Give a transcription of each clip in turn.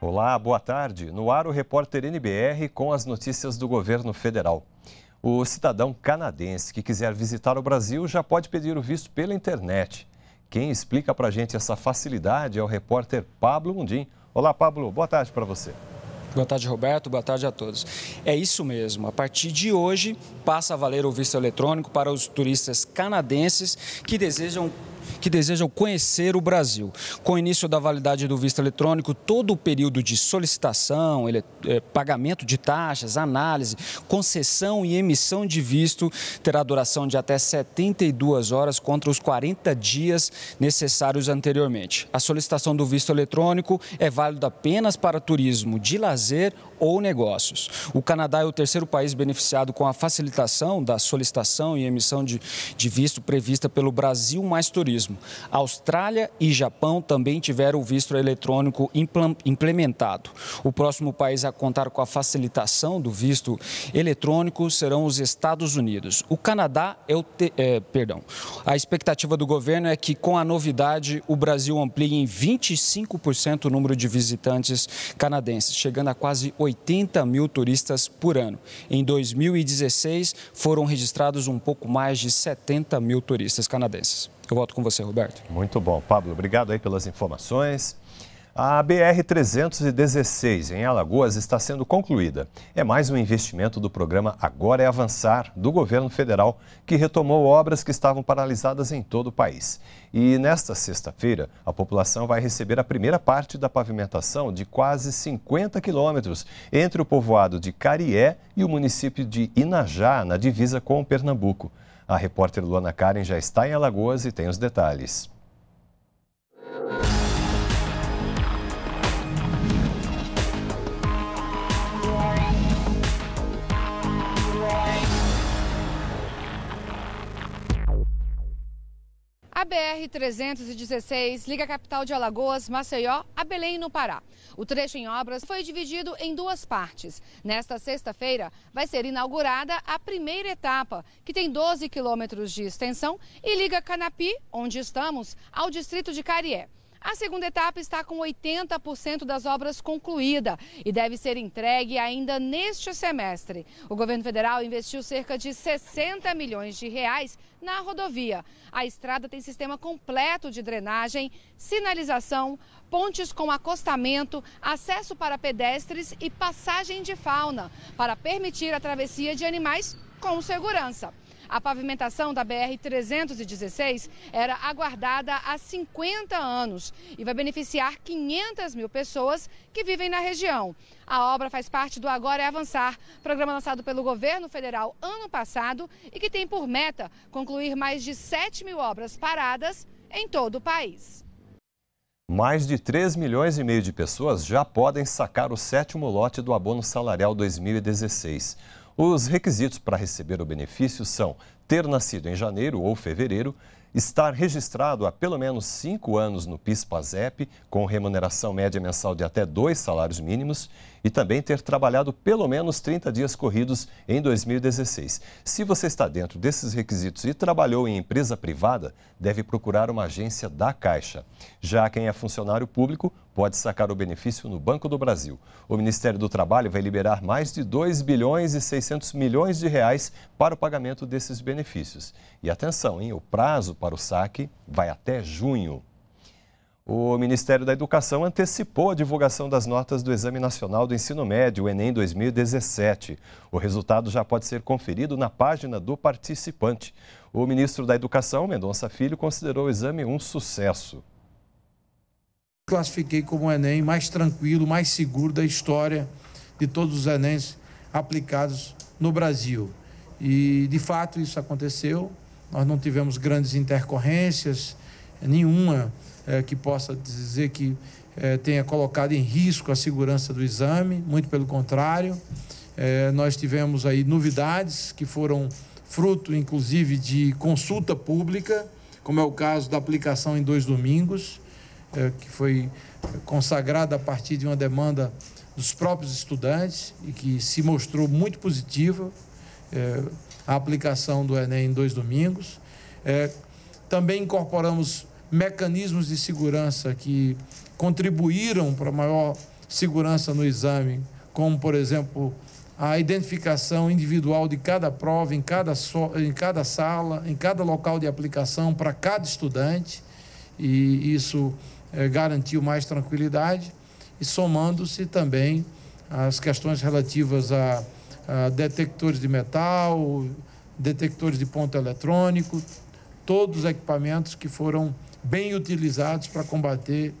Olá, boa tarde. No ar o repórter NBR com as notícias do governo federal. O cidadão canadense que quiser visitar o Brasil já pode pedir o visto pela internet. Quem explica para a gente essa facilidade é o repórter Pablo Mundim. Olá, Pablo. Boa tarde para você. Boa tarde, Roberto. Boa tarde a todos. É isso mesmo. A partir de hoje, passa a valer o visto eletrônico para os turistas canadenses que desejam que desejam conhecer o Brasil. Com o início da validade do visto eletrônico, todo o período de solicitação, ele, é, pagamento de taxas, análise, concessão e emissão de visto terá duração de até 72 horas contra os 40 dias necessários anteriormente. A solicitação do visto eletrônico é válida apenas para turismo de lazer ou negócios. O Canadá é o terceiro país beneficiado com a facilitação da solicitação e emissão de, de visto prevista pelo Brasil Mais Turismo turismo. Austrália e Japão também tiveram o visto eletrônico implementado. O próximo país a contar com a facilitação do visto eletrônico serão os Estados Unidos. O Canadá é o te... é, perdão. A expectativa do governo é que com a novidade o Brasil amplie em 25% o número de visitantes canadenses, chegando a quase 80 mil turistas por ano. Em 2016 foram registrados um pouco mais de 70 mil turistas canadenses. Eu volto com você, Roberto. Muito bom. Pablo, obrigado aí pelas informações. A BR-316 em Alagoas está sendo concluída. É mais um investimento do programa Agora é Avançar, do governo federal, que retomou obras que estavam paralisadas em todo o país. E nesta sexta-feira, a população vai receber a primeira parte da pavimentação de quase 50 quilômetros entre o povoado de Carié e o município de Inajá, na divisa com Pernambuco. A repórter Luana Karen já está em Alagoas e tem os detalhes. A BR-316 liga a capital de Alagoas, Maceió, a Belém, no Pará. O trecho em obras foi dividido em duas partes. Nesta sexta-feira, vai ser inaugurada a primeira etapa, que tem 12 quilômetros de extensão e liga Canapi, onde estamos, ao distrito de Carié. A segunda etapa está com 80% das obras concluída e deve ser entregue ainda neste semestre. O governo federal investiu cerca de 60 milhões de reais na rodovia. A estrada tem sistema completo de drenagem, sinalização, pontes com acostamento, acesso para pedestres e passagem de fauna, para permitir a travessia de animais com segurança a pavimentação da BR-316 era aguardada há 50 anos e vai beneficiar 500 mil pessoas que vivem na região. A obra faz parte do Agora é Avançar, programa lançado pelo governo federal ano passado e que tem por meta concluir mais de 7 mil obras paradas em todo o país. Mais de 3 milhões e meio de pessoas já podem sacar o sétimo lote do abono salarial 2016. Os requisitos para receber o benefício são ter nascido em janeiro ou fevereiro, estar registrado há pelo menos cinco anos no PIS-PASEP, com remuneração média mensal de até dois salários mínimos, e também ter trabalhado pelo menos 30 dias corridos em 2016. Se você está dentro desses requisitos e trabalhou em empresa privada, deve procurar uma agência da Caixa. Já quem é funcionário público pode sacar o benefício no Banco do Brasil. O Ministério do Trabalho vai liberar mais de 2 bilhões e 600 milhões de reais para o pagamento desses benefícios. E atenção, hein? o prazo para o saque vai até junho. O Ministério da Educação antecipou a divulgação das notas do Exame Nacional do Ensino Médio, o Enem 2017. O resultado já pode ser conferido na página do participante. O ministro da Educação, Mendonça Filho, considerou o exame um sucesso. Classifiquei como o Enem mais tranquilo, mais seguro da história de todos os Enems aplicados no Brasil. E, de fato, isso aconteceu. Nós não tivemos grandes intercorrências nenhuma é, que possa dizer que é, tenha colocado em risco a segurança do exame, muito pelo contrário. É, nós tivemos aí novidades que foram fruto, inclusive, de consulta pública, como é o caso da aplicação em dois domingos, é, que foi consagrada a partir de uma demanda dos próprios estudantes e que se mostrou muito positiva é, a aplicação do Enem em dois domingos. É, também incorporamos mecanismos de segurança que contribuíram para maior segurança no exame, como, por exemplo, a identificação individual de cada prova, em cada, so, em cada sala, em cada local de aplicação, para cada estudante, e isso é, garantiu mais tranquilidade, e somando-se também as questões relativas a, a detectores de metal, detectores de ponto eletrônico, todos os equipamentos que foram bem utilizados para combater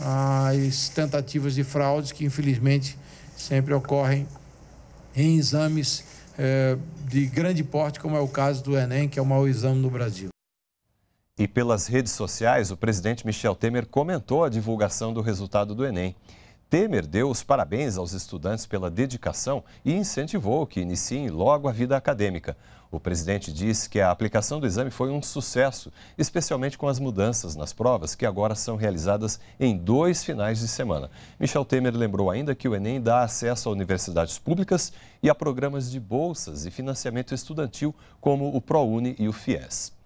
as tentativas de fraudes que, infelizmente, sempre ocorrem em exames eh, de grande porte, como é o caso do Enem, que é o maior exame no Brasil. E pelas redes sociais, o presidente Michel Temer comentou a divulgação do resultado do Enem. Temer deu os parabéns aos estudantes pela dedicação e incentivou que iniciem logo a vida acadêmica. O presidente disse que a aplicação do exame foi um sucesso, especialmente com as mudanças nas provas que agora são realizadas em dois finais de semana. Michel Temer lembrou ainda que o Enem dá acesso a universidades públicas e a programas de bolsas e financiamento estudantil como o ProUni e o FIES.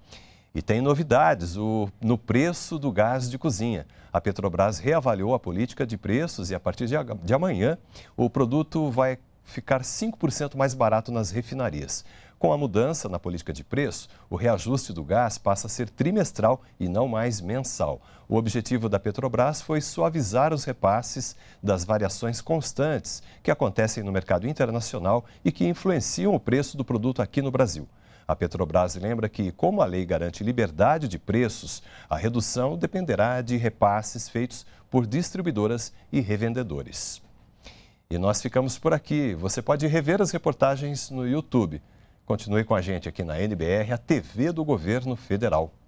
E tem novidades o, no preço do gás de cozinha. A Petrobras reavaliou a política de preços e, a partir de, de amanhã, o produto vai ficar 5% mais barato nas refinarias. Com a mudança na política de preço, o reajuste do gás passa a ser trimestral e não mais mensal. O objetivo da Petrobras foi suavizar os repasses das variações constantes que acontecem no mercado internacional e que influenciam o preço do produto aqui no Brasil. A Petrobras lembra que, como a lei garante liberdade de preços, a redução dependerá de repasses feitos por distribuidoras e revendedores. E nós ficamos por aqui. Você pode rever as reportagens no YouTube. Continue com a gente aqui na NBR, a TV do Governo Federal.